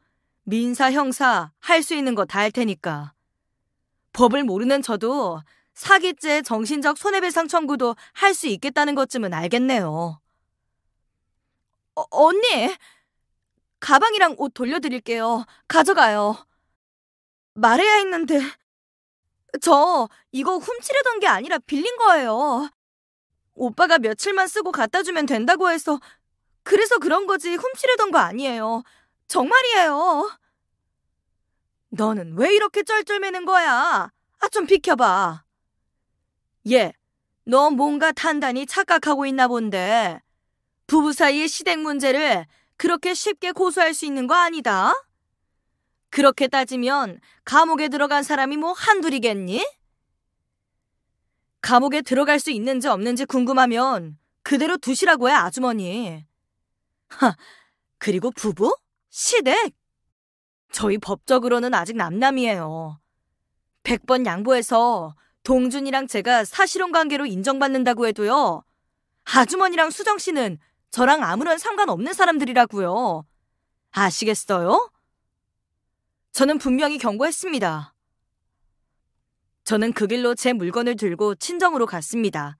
민사, 형사 할 수 있는 거 다 할 테니까. 법을 모르는 저도 사기죄 정신적 손해배상 청구도 할 수 있겠다는 것쯤은 알겠네요. 어, 언니! 가방이랑 옷 돌려드릴게요. 가져가요. 말해야 했는데. 저 이거 훔치려던 게 아니라 빌린 거예요. 오빠가 며칠만 쓰고 갖다 주면 된다고 해서 그래서 그런 거지 훔치려던 거 아니에요. 정말이에요. 너는 왜 이렇게 쩔쩔매는 거야? 아, 좀 비켜봐. 예, 너 뭔가 단단히 착각하고 있나 본데. 부부 사이의 시댁 문제를 그렇게 쉽게 고소할 수 있는 거 아니다? 그렇게 따지면 감옥에 들어간 사람이 뭐 한둘이겠니? 감옥에 들어갈 수 있는지 없는지 궁금하면 그대로 두시라고 해, 아주머니. 하, 그리고 부부? 시댁? 저희 법적으로는 아직 남남이에요. 100번 양보해서 동준이랑 제가 사실혼 관계로 인정받는다고 해도요. 아주머니랑 수정 씨는 저랑 아무런 상관없는 사람들이라고요. 아시겠어요? 저는 분명히 경고했습니다. 저는 그 길로 제 물건을 들고 친정으로 갔습니다.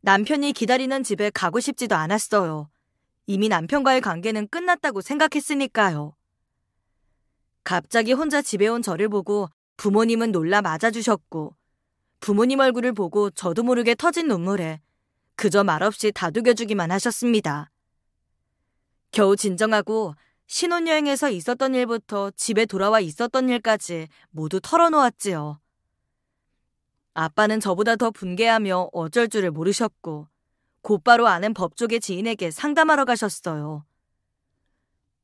남편이 기다리는 집에 가고 싶지도 않았어요. 이미 남편과의 관계는 끝났다고 생각했으니까요. 갑자기 혼자 집에 온 저를 보고 부모님은 놀라 맞아주셨고, 부모님 얼굴을 보고 저도 모르게 터진 눈물에 그저 말없이 다독여주기만 하셨습니다. 겨우 진정하고 신혼여행에서 있었던 일부터 집에 돌아와 있었던 일까지 모두 털어놓았지요. 아빠는 저보다 더 분개하며 어쩔 줄을 모르셨고 곧바로 아는 법조계 지인에게 상담하러 가셨어요.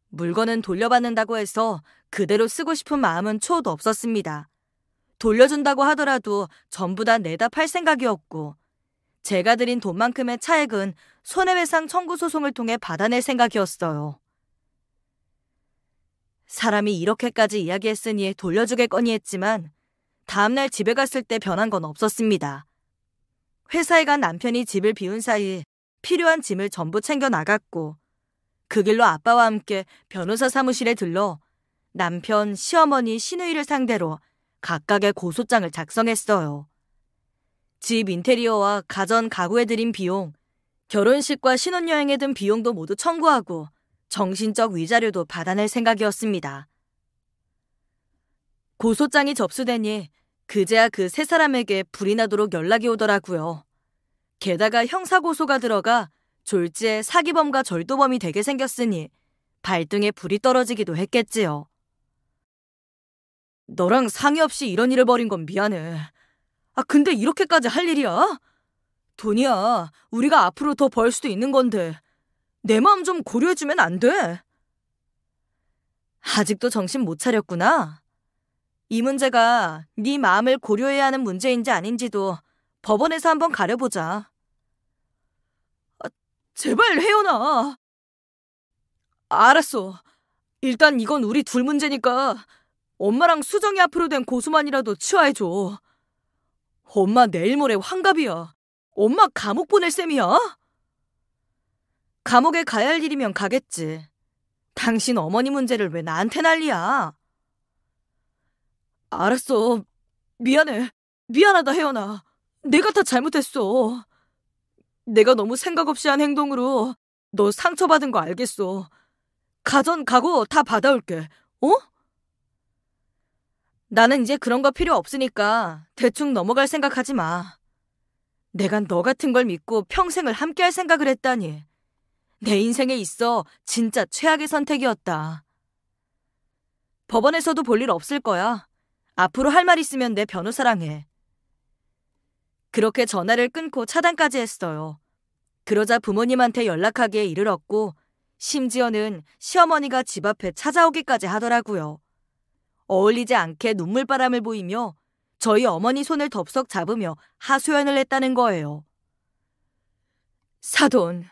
물건은 돌려받는다고 해서 그대로 쓰고 싶은 마음은 초도 없었습니다. 돌려준다고 하더라도 전부 다 내다 팔 생각이었고 제가 드린 돈만큼의 차액은 손해배상 청구 소송을 통해 받아낼 생각이었어요. 사람이 이렇게까지 이야기했으니 돌려주겠거니 했지만 다음날 집에 갔을 때 변한 건 없었습니다. 회사에 간 남편이 집을 비운 사이 필요한 짐을 전부 챙겨 나갔고 그 길로 아빠와 함께 변호사 사무실에 들러 남편, 시어머니, 시누이를 상대로 각각의 고소장을 작성했어요. 집 인테리어와 가전 가구에 들인 비용, 결혼식과 신혼여행에 든 비용도 모두 청구하고 정신적 위자료도 받아낼 생각이었습니다. 고소장이 접수되니 그제야 그 세 사람에게 불이 나도록 연락이 오더라고요. 게다가 형사고소가 들어가 졸지에 사기범과 절도범이 되게 생겼으니 발등에 불이 떨어지기도 했겠지요. 너랑 상의 없이 이런 일을 벌인 건 미안해. 아, 근데 이렇게까지 할 일이야? 돈이야. 우리가 앞으로 더 벌 수도 있는 건데. 내 마음 좀 고려해주면 안 돼? 아직도 정신 못 차렸구나. 이 문제가 네 마음을 고려해야 하는 문제인지 아닌지도 법원에서 한번 가려보자. 아, 제발 혜연아. 알았어. 일단 이건 우리 둘 문제니까 엄마랑 수정이 앞으로 된 고수만이라도 치화해줘. 엄마 내일 모레 환갑이야. 엄마 감옥 보낼 셈이야? 감옥에 가야 할 일이면 가겠지. 당신 어머니 문제를 왜 나한테 난리야? 알았어. 미안해. 미안하다, 혜연아. 내가 다 잘못했어. 내가 너무 생각 없이 한 행동으로 너 상처받은 거 알겠어. 가전 가고 다 받아올게. 어? 나는 이제 그런 거 필요 없으니까 대충 넘어갈 생각하지 마. 내가 너 같은 걸 믿고 평생을 함께 할 생각을 했다니. 내 인생에 있어 진짜 최악의 선택이었다. 법원에서도 볼 일 없을 거야. 앞으로 할 말 있으면 내 변호사랑 해. 그렇게 전화를 끊고 차단까지 했어요. 그러자 부모님한테 연락하기에 이르렀고, 심지어는 시어머니가 집 앞에 찾아오기까지 하더라고요. 어울리지 않게 눈물바람을 보이며 저희 어머니 손을 덥석 잡으며 하소연을 했다는 거예요. 사돈,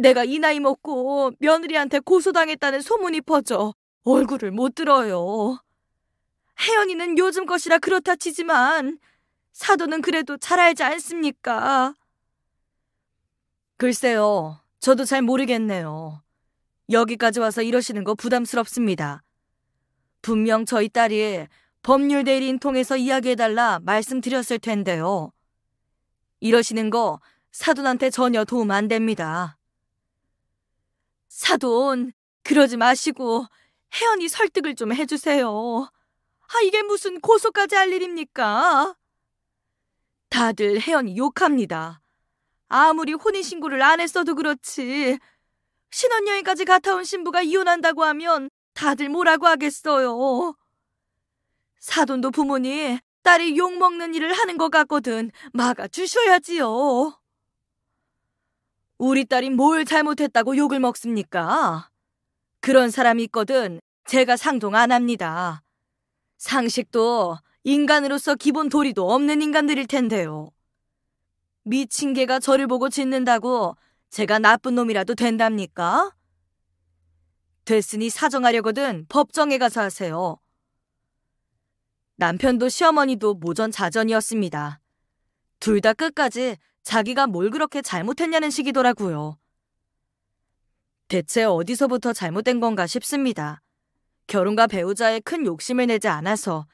내가 이 나이 먹고 며느리한테 고소당했다는 소문이 퍼져 얼굴을 못 들어요. 혜연이는 요즘 것이라 그렇다 치지만 사도는 그래도 잘 알지 않습니까? 글쎄요. 저도 잘 모르겠네요. 여기까지 와서 이러시는 거 부담스럽습니다. 분명 저희 딸이 법률 대리인 통해서 이야기해달라 말씀드렸을 텐데요. 이러시는 거 사돈한테 전혀 도움 안 됩니다. 사돈, 그러지 마시고 혜연이 설득을 좀 해주세요. 아, 이게 무슨 고소까지 할 일입니까? 다들 혜연이 욕합니다. 아무리 혼인신고를 안 했어도 그렇지. 신혼여행까지 갔다 온 신부가 이혼한다고 하면 다들 뭐라고 하겠어요. 사돈도 부모니 딸이 욕먹는 일을 하는 것 같거든. 막아주셔야지요. 우리 딸이 뭘 잘못했다고 욕을 먹습니까? 그런 사람이 있거든 제가 상동 안 합니다. 상식도 인간으로서 기본 도리도 없는 인간들일 텐데요. 미친 개가 저를 보고 짖는다고 제가 나쁜 놈이라도 된답니까? 됐으니 사정하려거든 법정에 가서 하세요. 남편도 시어머니도 모전자전이었습니다. 둘 다 끝까지 자기가 뭘 그렇게 잘못했냐는 식이더라고요. 대체 어디서부터 잘못된 건가 싶습니다. 결혼과 배우자의 큰 욕심을 내지 않아서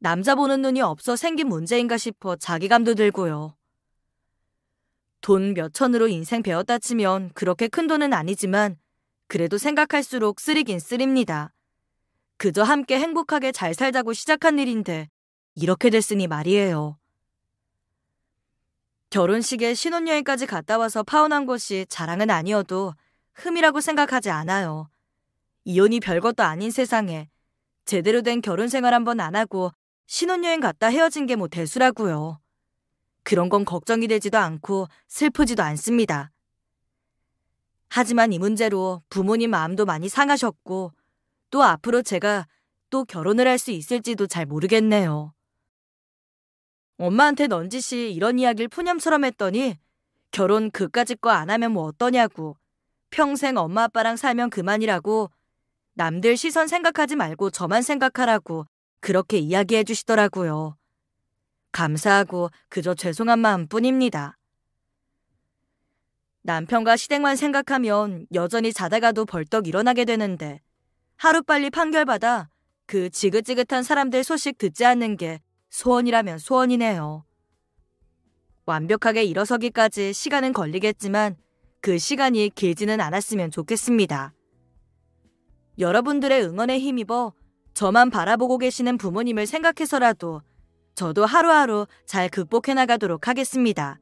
남자 보는 눈이 없어 생긴 문제인가 싶어 자기감도 들고요. 돈 몇천으로 인생 배웠다 치면 그렇게 큰 돈은 아니지만 그래도 생각할수록 쓰리긴 쓰립니다. 그저 함께 행복하게 잘 살자고 시작한 일인데 이렇게 됐으니 말이에요. 결혼식에 신혼여행까지 갔다 와서 파혼한 것이 자랑은 아니어도 흠이라고 생각하지 않아요. 이혼이 별것도 아닌 세상에 제대로 된 결혼 생활 한 번 안 하고 신혼여행 갔다 헤어진 게 뭐 대수라고요. 그런 건 걱정이 되지도 않고 슬프지도 않습니다. 하지만 이 문제로 부모님 마음도 많이 상하셨고 또 앞으로 제가 또 결혼을 할 수 있을지도 잘 모르겠네요. 엄마한테 넌지 시 이런 이야기를 푸념처럼 했더니 결혼 그까짓 거 안 하면 뭐 어떠냐고 평생 엄마 아빠랑 살면 그만이라고 남들 시선 생각하지 말고 저만 생각하라고 그렇게 이야기해 주시더라고요. 감사하고 그저 죄송한 마음뿐입니다. 남편과 시댁만 생각하면 여전히 자다가도 벌떡 일어나게 되는데 하루빨리 판결받아 그 지긋지긋한 사람들 소식 듣지 않는 게 소원이라면 소원이네요. 완벽하게 일어서기까지 시간은 걸리겠지만 그 시간이 길지는 않았으면 좋겠습니다. 여러분들의 응원에 힘입어 저만 바라보고 계시는 부모님을 생각해서라도 저도 하루하루 잘 극복해 나가도록 하겠습니다.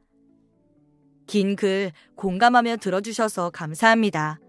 긴 글 공감하며 들어주셔서 감사합니다.